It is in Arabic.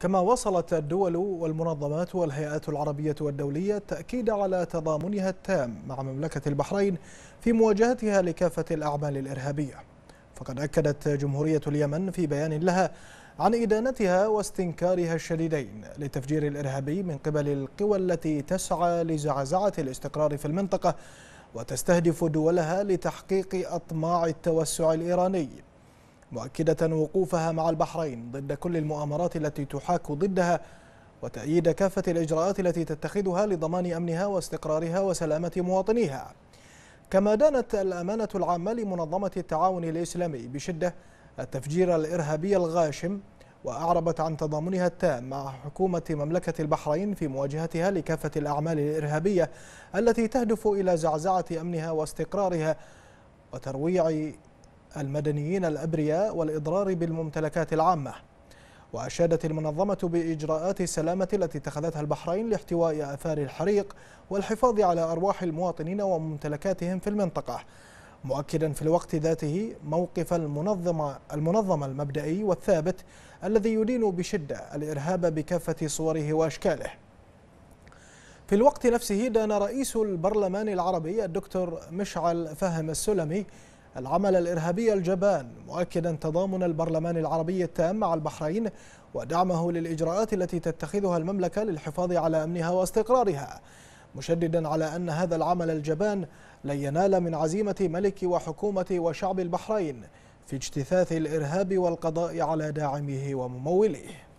كما وصلت الدول والمنظمات والهيئات العربية والدولية التأكيد على تضامنها التام مع مملكة البحرين في مواجهتها لكافة الأعمال الإرهابية فقد أكدت جمهورية اليمن في بيان لها عن إدانتها واستنكارها الشديدين للتفجير الإرهابي من قبل القوى التي تسعى لزعزعة الاستقرار في المنطقة وتستهدف دولها لتحقيق أطماع التوسع الإيراني مؤكدة وقوفها مع البحرين ضد كل المؤامرات التي تحاك ضدها وتأييد كافة الإجراءات التي تتخذها لضمان أمنها واستقرارها وسلامة مواطنيها كما دانت الأمانة العامة لمنظمة التعاون الإسلامي بشدة التفجير الإرهابي الغاشم وأعربت عن تضامنها التام مع حكومة مملكة البحرين في مواجهتها لكافة الأعمال الإرهابية التي تهدف إلى زعزعة أمنها واستقرارها وترويع المدنيين الأبرياء والإضرار بالممتلكات العامة وأشادت المنظمة بإجراءات السلامة التي اتخذتها البحرين لاحتواء آثار الحريق والحفاظ على أرواح المواطنين وممتلكاتهم في المنطقة مؤكدا في الوقت ذاته موقف المنظمة, المنظمة المبدئي والثابت الذي يدين بشدة الإرهاب بكافة صوره وأشكاله في الوقت نفسه دان رئيس البرلمان العربي الدكتور مشعل فهم السلمي العمل الإرهابي الجبان مؤكدا تضامن البرلمان العربي التام مع البحرين ودعمه للإجراءات التي تتخذها المملكة للحفاظ على أمنها واستقرارها مشددا على أن هذا العمل الجبان لن ينال من عزيمة ملك وحكومة وشعب البحرين في اجتثاث الإرهاب والقضاء على داعمه ومموله